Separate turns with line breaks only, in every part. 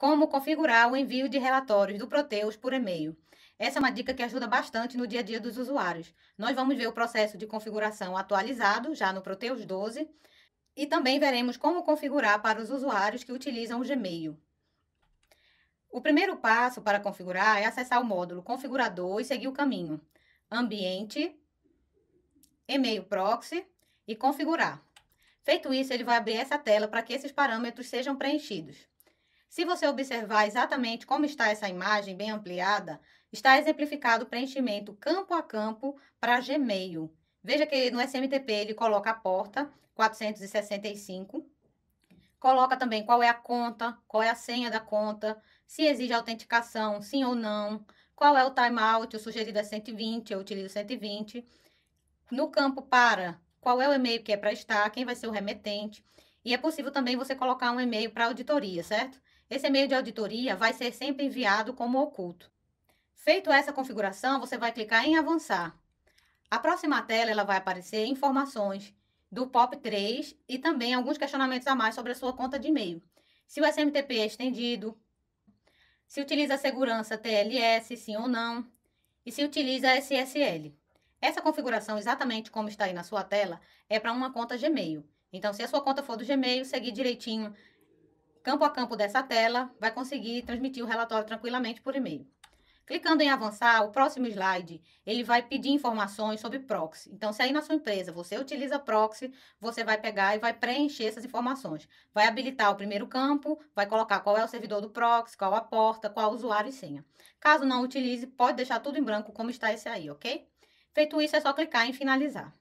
Como configurar o envio de relatórios do Proteus por e-mail. Essa é uma dica que ajuda bastante no dia a dia dos usuários. Nós vamos ver o processo de configuração atualizado já no Proteus 12 e também veremos como configurar para os usuários que utilizam o Gmail. O primeiro passo para configurar é acessar o módulo configurador e seguir o caminho ambiente, e-mail proxy e configurar. Feito isso, ele vai abrir essa tela para que esses parâmetros sejam preenchidos. Se você observar exatamente como está essa imagem bem ampliada, está exemplificado o preenchimento campo a campo para Gmail. Veja que no SMTP ele coloca a porta 465, coloca também qual é a conta, qual é a senha da conta, se exige autenticação, sim ou não, qual é o timeout, o sugerido é 120, eu utilizo 120. No campo para, qual é o e-mail que é para estar, quem vai ser o remetente. E é possível também você colocar um e-mail para auditoria, certo? Esse e-mail de auditoria vai ser sempre enviado como oculto. Feito essa configuração, você vai clicar em avançar. A próxima tela ela vai aparecer informações do POP3 e também alguns questionamentos a mais sobre a sua conta de e-mail. Se o SMTP é estendido, se utiliza a segurança TLS, sim ou não, e se utiliza SSL. Essa configuração, exatamente como está aí na sua tela, é para uma conta Gmail. Então, se a sua conta for do Gmail, seguir direitinho campo a campo dessa tela, vai conseguir transmitir o relatório tranquilamente por e-mail. Clicando em avançar, o próximo slide, ele vai pedir informações sobre proxy. Então, se aí na sua empresa você utiliza proxy, você vai pegar e vai preencher essas informações. Vai habilitar o primeiro campo, vai colocar qual é o servidor do proxy, qual a porta, qual o usuário e senha. Caso não utilize, pode deixar tudo em branco como está esse aí, ok? Feito isso, é só clicar em finalizar.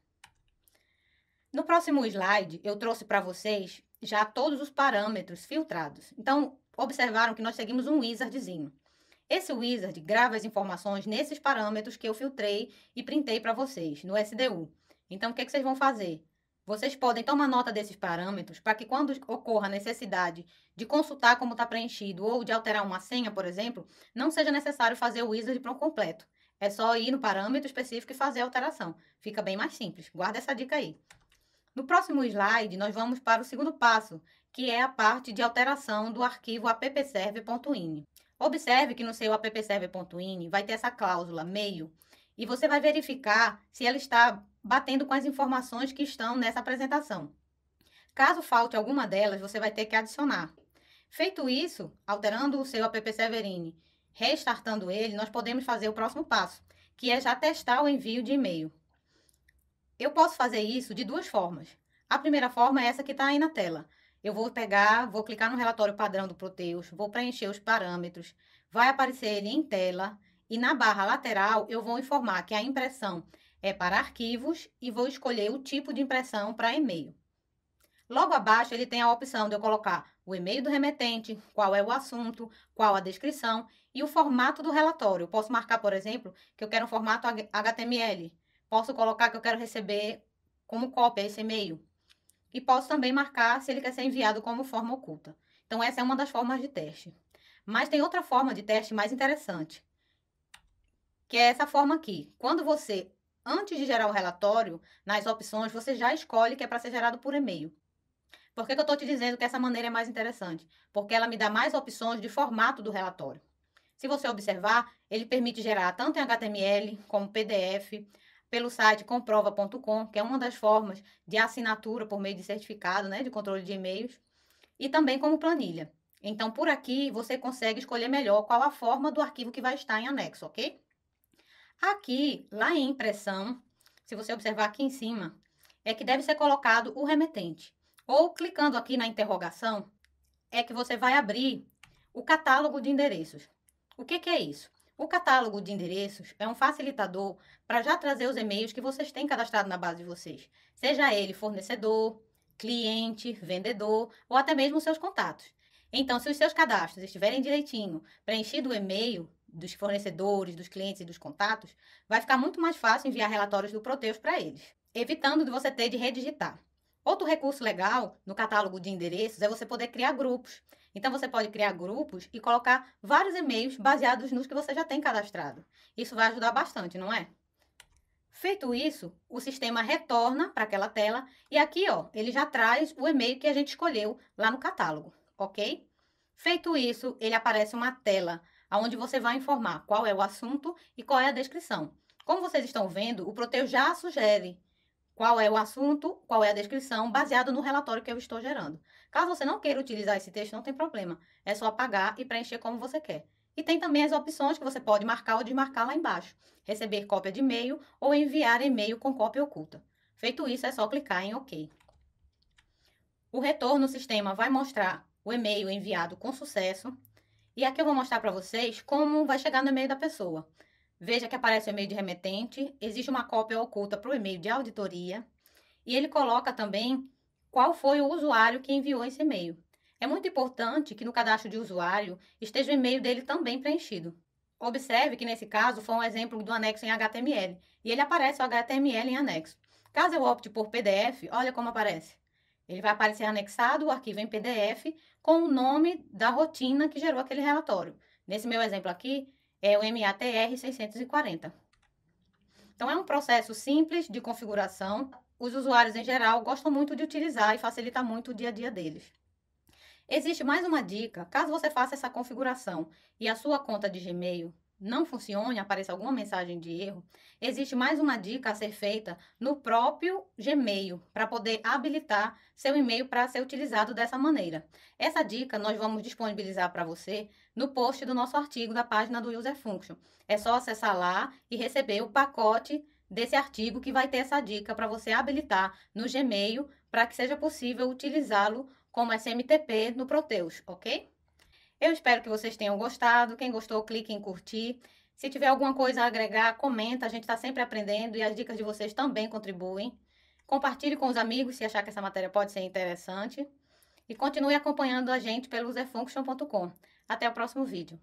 No próximo slide, eu trouxe para vocês já todos os parâmetros filtrados. Então, observaram que nós seguimos um wizardzinho. Esse wizard grava as informações nesses parâmetros que eu filtrei e printei para vocês no SDU. Então, o que, é que vocês vão fazer? Vocês podem tomar nota desses parâmetros para que, quando ocorra a necessidade de consultar como está preenchido ou de alterar uma senha, por exemplo, não seja necessário fazer o wizard para o completo. É só ir no parâmetro específico e fazer a alteração. Fica bem mais simples. Guarda essa dica aí. No próximo slide, nós vamos para o segundo passo, que é a parte de alteração do arquivo appserve.ini. Observe que no seu appserve.ini vai ter essa cláusula meio e você vai verificar se ela está batendo com as informações que estão nessa apresentação. Caso falte alguma delas, você vai ter que adicionar. Feito isso, alterando o seu appserverini, restartando ele, nós podemos fazer o próximo passo, que é já testar o envio de e-mail. Eu posso fazer isso de duas formas. A primeira forma é essa que está aí na tela. Eu vou pegar, vou clicar no relatório padrão do Proteus, vou preencher os parâmetros, vai aparecer ele em tela e na barra lateral eu vou informar que a impressão é para arquivos e vou escolher o tipo de impressão para e-mail. Logo abaixo ele tem a opção de eu colocar o e-mail do remetente, qual é o assunto, qual a descrição e o formato do relatório. Eu posso marcar, por exemplo, que eu quero um formato HTML, Posso colocar que eu quero receber como cópia esse e-mail. E posso também marcar se ele quer ser enviado como forma oculta. Então, essa é uma das formas de teste. Mas tem outra forma de teste mais interessante, que é essa forma aqui. Quando você, antes de gerar o relatório, nas opções, você já escolhe que é para ser gerado por e-mail. Por que, que eu estou te dizendo que essa maneira é mais interessante? Porque ela me dá mais opções de formato do relatório. Se você observar, ele permite gerar tanto em HTML como PDF, pelo site comprova.com, que é uma das formas de assinatura por meio de certificado, né, de controle de e-mails, e também como planilha. Então, por aqui, você consegue escolher melhor qual a forma do arquivo que vai estar em anexo, ok? Aqui, lá em impressão, se você observar aqui em cima, é que deve ser colocado o remetente. Ou clicando aqui na interrogação, é que você vai abrir o catálogo de endereços. O que, que é isso? O catálogo de endereços é um facilitador para já trazer os e-mails que vocês têm cadastrado na base de vocês, seja ele fornecedor, cliente, vendedor ou até mesmo seus contatos. Então, se os seus cadastros estiverem direitinho, preenchido o e-mail dos fornecedores, dos clientes e dos contatos, vai ficar muito mais fácil enviar relatórios do Proteus para eles, evitando de você ter de redigitar. Outro recurso legal no catálogo de endereços é você poder criar grupos. Então você pode criar grupos e colocar vários e-mails baseados nos que você já tem cadastrado. Isso vai ajudar bastante, não é? Feito isso, o sistema retorna para aquela tela e aqui, ó, ele já traz o e-mail que a gente escolheu lá no catálogo, ok? Feito isso, ele aparece uma tela onde você vai informar qual é o assunto e qual é a descrição. Como vocês estão vendo, o Proteu já sugere qual é o assunto, qual é a descrição, baseado no relatório que eu estou gerando. Caso você não queira utilizar esse texto, não tem problema. É só apagar e preencher como você quer. E tem também as opções que você pode marcar ou desmarcar lá embaixo. Receber cópia de e-mail ou enviar e-mail com cópia oculta. Feito isso, é só clicar em OK. O retorno no sistema vai mostrar o e-mail enviado com sucesso. E aqui eu vou mostrar para vocês como vai chegar no e-mail da pessoa veja que aparece o e-mail de remetente, existe uma cópia oculta para o e-mail de auditoria e ele coloca também qual foi o usuário que enviou esse e-mail. É muito importante que no cadastro de usuário esteja o e-mail dele também preenchido. Observe que nesse caso foi um exemplo do anexo em HTML e ele aparece o HTML em anexo. Caso eu opte por PDF, olha como aparece. Ele vai aparecer anexado o arquivo em PDF com o nome da rotina que gerou aquele relatório. Nesse meu exemplo aqui, é o MATR 640. Então, é um processo simples de configuração. Os usuários, em geral, gostam muito de utilizar e facilita muito o dia a dia deles. Existe mais uma dica, caso você faça essa configuração e a sua conta de Gmail não funcione, apareça alguma mensagem de erro, existe mais uma dica a ser feita no próprio Gmail para poder habilitar seu e-mail para ser utilizado dessa maneira. Essa dica nós vamos disponibilizar para você no post do nosso artigo da página do User Function. É só acessar lá e receber o pacote desse artigo que vai ter essa dica para você habilitar no Gmail para que seja possível utilizá-lo como SMTP no Proteus, ok? Eu espero que vocês tenham gostado. Quem gostou, clique em curtir. Se tiver alguma coisa a agregar, comenta. A gente está sempre aprendendo e as dicas de vocês também contribuem. Compartilhe com os amigos se achar que essa matéria pode ser interessante. E continue acompanhando a gente pelo zefunction.com. Até o próximo vídeo.